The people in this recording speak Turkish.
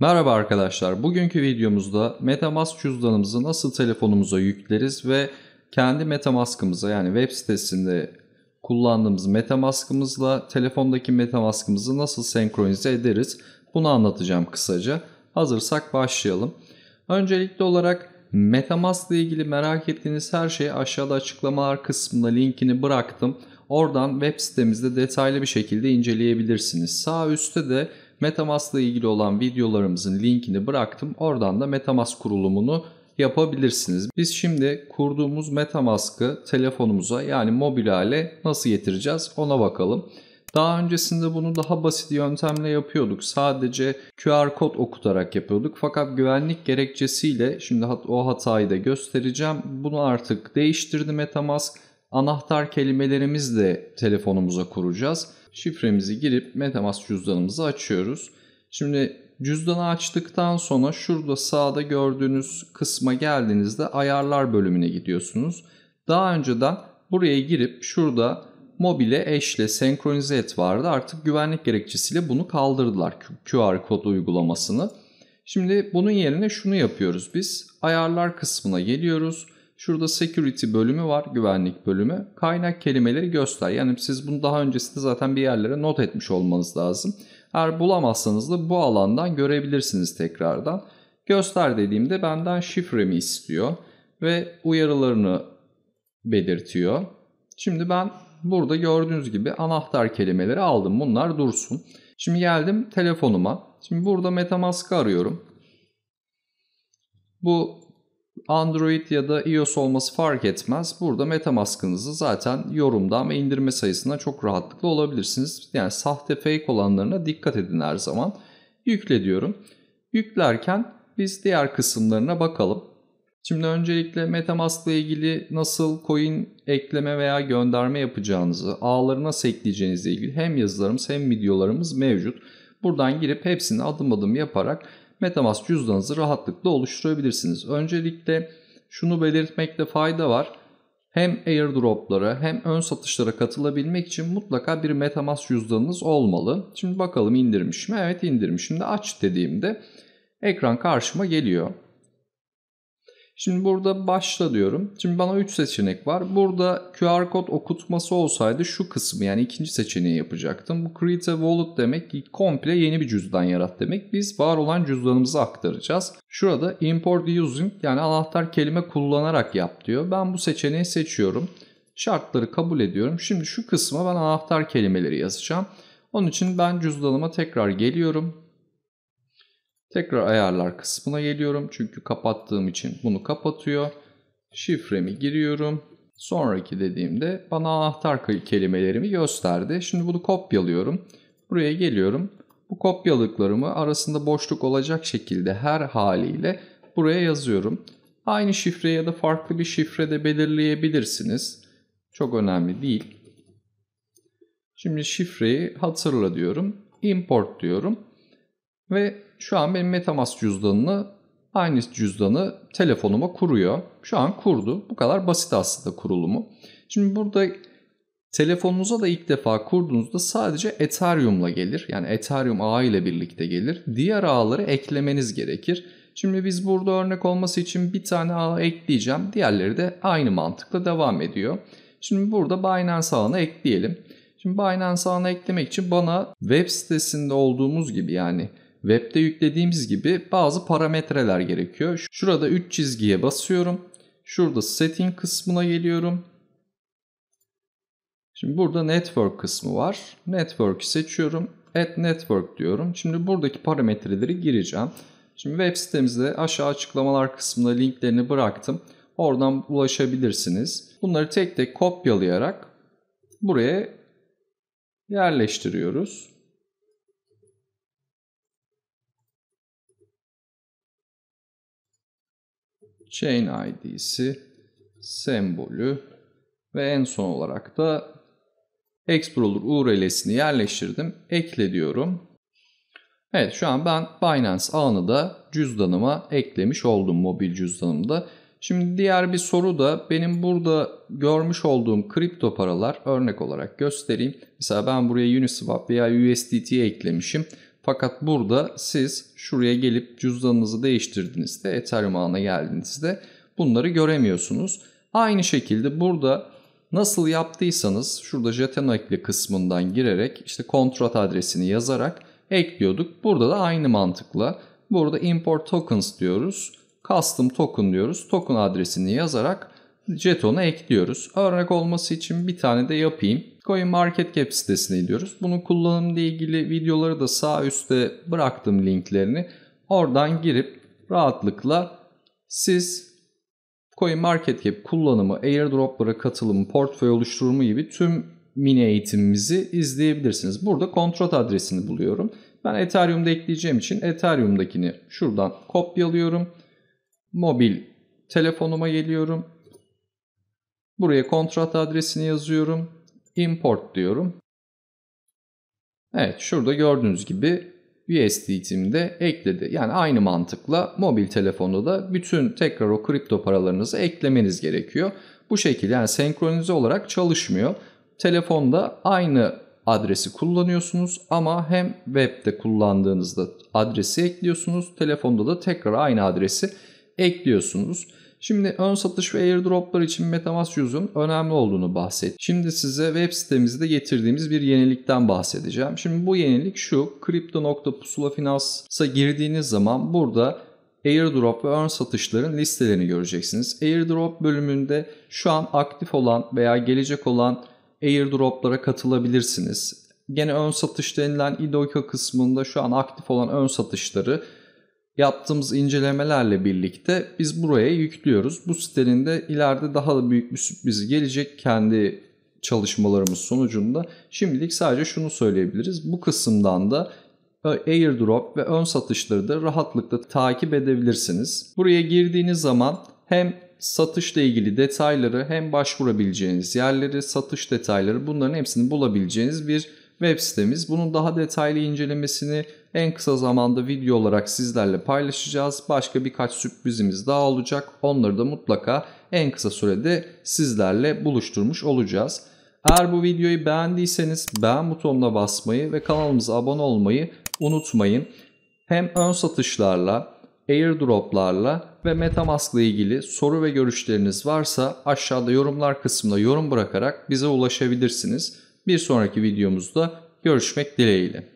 Merhaba arkadaşlar. Bugünkü videomuzda MetaMask cüzdanımızı nasıl telefonumuza yükleriz ve kendi MetaMask'ımıza yani web sitesinde kullandığımız MetaMask'ımızla telefondaki MetaMask'ımızı nasıl senkronize ederiz? Bunu anlatacağım kısaca. Hazırsak başlayalım. Öncelikli olarak MetaMask ile ilgili merak ettiğiniz her şeyi aşağıda açıklamalar kısmında linkini bıraktım. Oradan web sitemizde detaylı bir şekilde inceleyebilirsiniz. Sağ üstte de Metamask ile ilgili olan videolarımızın linkini bıraktım. Oradan da Metamask kurulumunu yapabilirsiniz. Biz şimdi kurduğumuz Metamask'ı telefonumuza yani mobil hale nasıl getireceğiz ona bakalım. Daha öncesinde bunu daha basit yöntemle yapıyorduk. Sadece QR kod okutarak yapıyorduk. Fakat güvenlik gerekçesiyle şimdi o hatayı da göstereceğim. Bunu artık değiştirdi Metamask. Anahtar kelimelerimizi de telefonumuza kuracağız şifremizi girip Metamask cüzdanımızı açıyoruz. Şimdi cüzdanı açtıktan sonra şurada sağda gördüğünüz kısma geldiğinizde ayarlar bölümüne gidiyorsunuz. Daha önceden buraya girip şurada mobile eşle senkronize et vardı. Artık güvenlik gerekçesiyle bunu kaldırdılar QR kodu uygulamasını. Şimdi bunun yerine şunu yapıyoruz biz. Ayarlar kısmına geliyoruz. Şurada security bölümü var, güvenlik bölümü. Kaynak kelimeleri göster. Yani siz bunu daha öncesinde zaten bir yerlere not etmiş olmanız lazım. Eğer bulamazsanız da bu alandan görebilirsiniz tekrardan. Göster dediğimde benden şifremi istiyor ve uyarılarını belirtiyor. Şimdi ben burada gördüğünüz gibi anahtar kelimeleri aldım. Bunlar dursun. Şimdi geldim telefonuma. Şimdi burada Metamask'ı arıyorum. Bu Android ya da iOS olması fark etmez. Burada Metamask'ınızı zaten yorumdan ve indirme sayısına çok rahatlıkla olabilirsiniz. Yani sahte fake olanlarına dikkat edin her zaman. Yükle diyorum. Yüklerken biz diğer kısımlarına bakalım. Şimdi öncelikle Metamask ile ilgili nasıl coin ekleme veya gönderme yapacağınızı, ağları nasıl ekleyeceğinizle ilgili hem yazılarımız hem videolarımız mevcut. Buradan girip hepsini adım adım yaparak Metamask cüzdanınızı rahatlıkla oluşturabilirsiniz. Öncelikle şunu belirtmekte fayda var. Hem airdroplara hem ön satışlara katılabilmek için mutlaka bir Metamask cüzdanınız olmalı. Şimdi bakalım indirmiş mi? Evet indirmiş. Şimdi aç dediğimde ekran karşıma geliyor. Şimdi burada başla diyorum. Şimdi bana 3 seçenek var. Burada QR kod okutması olsaydı şu kısmı yani ikinci seçeneği yapacaktım. Bu create a wallet demek ki komple yeni bir cüzdan yarat demek. Biz var olan cüzdanımızı aktaracağız. Şurada import using yani anahtar kelime kullanarak yap diyor. Ben bu seçeneği seçiyorum. Şartları kabul ediyorum. Şimdi şu kısma ben anahtar kelimeleri yazacağım. Onun için ben cüzdanıma tekrar geliyorum. Tekrar ayarlar kısmına geliyorum. Çünkü kapattığım için bunu kapatıyor. Şifremi giriyorum. Sonraki dediğimde bana anahtar kelimelerimi gösterdi. Şimdi bunu kopyalıyorum. Buraya geliyorum. Bu kopyalıklarımı arasında boşluk olacak şekilde her haliyle buraya yazıyorum. Aynı şifre ya da farklı bir şifre de belirleyebilirsiniz. Çok önemli değil. Şimdi şifreyi hatırla diyorum. Import diyorum. Ve şu an benim Metamask cüzdanını aynı cüzdanı telefonuma kuruyor. Şu an kurdu. Bu kadar basit aslında kurulumu. Şimdi burada telefonunuza da ilk defa kurduğunuzda sadece Ethereum'la gelir. Yani Ethereum ağı ile birlikte gelir. Diğer ağları eklemeniz gerekir. Şimdi biz burada örnek olması için bir tane ağ ekleyeceğim. Diğerleri de aynı mantıkla devam ediyor. Şimdi burada Binance ağını ekleyelim. Şimdi Binance ağını eklemek için bana web sitesinde olduğumuz gibi yani Web'de yüklediğimiz gibi bazı parametreler gerekiyor. Şurada 3 çizgiye basıyorum. Şurada setting kısmına geliyorum. Şimdi burada network kısmı var. Network'ü seçiyorum. Add network diyorum. Şimdi buradaki parametreleri gireceğim. Şimdi web sitemizde aşağı açıklamalar kısmında linklerini bıraktım. Oradan ulaşabilirsiniz. Bunları tek tek kopyalayarak buraya yerleştiriyoruz. chain id'si, sembolü ve en son olarak da Explorer URL'sini yerleştirdim. Ekle diyorum. Evet şu an ben Binance ağını da cüzdanıma eklemiş oldum mobil cüzdanımda. Şimdi diğer bir soru da benim burada görmüş olduğum kripto paralar örnek olarak göstereyim. Mesela ben buraya Uniswap veya USDT eklemişim. Fakat burada siz şuraya gelip cüzdanınızı değiştirdiğinizde Ethereum ağına geldiğinizde bunları göremiyorsunuz. Aynı şekilde burada nasıl yaptıysanız şurada jeton ekle kısmından girerek işte kontrat adresini yazarak ekliyorduk. Burada da aynı mantıkla burada import tokens diyoruz. Custom token diyoruz. Token adresini yazarak jetonu ekliyoruz. Örnek olması için bir tane de yapayım. Bitcoin Market Cap sitesine gidiyoruz. Bunun kullanımla ilgili videoları da sağ üstte bıraktım linklerini. Oradan girip rahatlıkla siz Coin Market Cap kullanımı, airdroplara katılımı, portföy oluşturumu gibi tüm mini eğitimimizi izleyebilirsiniz. Burada kontrat adresini buluyorum. Ben Ethereum'da ekleyeceğim için Ethereum'dakini şuradan kopyalıyorum. Mobil telefonuma geliyorum. Buraya kontrat adresini yazıyorum import diyorum. Evet şurada gördüğünüz gibi USDT'mi ekledi. Yani aynı mantıkla mobil telefonda da bütün tekrar o kripto paralarınızı eklemeniz gerekiyor. Bu şekilde yani senkronize olarak çalışmıyor. Telefonda aynı adresi kullanıyorsunuz ama hem webde kullandığınızda adresi ekliyorsunuz. Telefonda da tekrar aynı adresi ekliyorsunuz. Şimdi ön satış ve airdroplar için Metamask Use'un önemli olduğunu bahset. Şimdi size web sitemizde getirdiğimiz bir yenilikten bahsedeceğim. Şimdi bu yenilik şu. Kripto.pusulafinans.a girdiğiniz zaman burada airdrop ve ön satışların listelerini göreceksiniz. Airdrop bölümünde şu an aktif olan veya gelecek olan airdroplara katılabilirsiniz. Gene ön satış denilen IDOKA kısmında şu an aktif olan ön satışları yaptığımız incelemelerle birlikte biz buraya yüklüyoruz. Bu sitenin de ileride daha da büyük bir sürprizi gelecek kendi çalışmalarımız sonucunda. Şimdilik sadece şunu söyleyebiliriz. Bu kısımdan da e, airdrop ve ön satışları da rahatlıkla takip edebilirsiniz. Buraya girdiğiniz zaman hem satışla ilgili detayları hem başvurabileceğiniz yerleri, satış detayları bunların hepsini bulabileceğiniz bir web sitemiz. Bunun daha detaylı incelemesini en kısa zamanda video olarak sizlerle paylaşacağız. Başka birkaç sürprizimiz daha olacak. Onları da mutlaka en kısa sürede sizlerle buluşturmuş olacağız. Eğer bu videoyu beğendiyseniz beğen butonuna basmayı ve kanalımıza abone olmayı unutmayın. Hem ön satışlarla, airdroplarla ve Metamask ile ilgili soru ve görüşleriniz varsa aşağıda yorumlar kısmına yorum bırakarak bize ulaşabilirsiniz. Bir sonraki videomuzda görüşmek dileğiyle.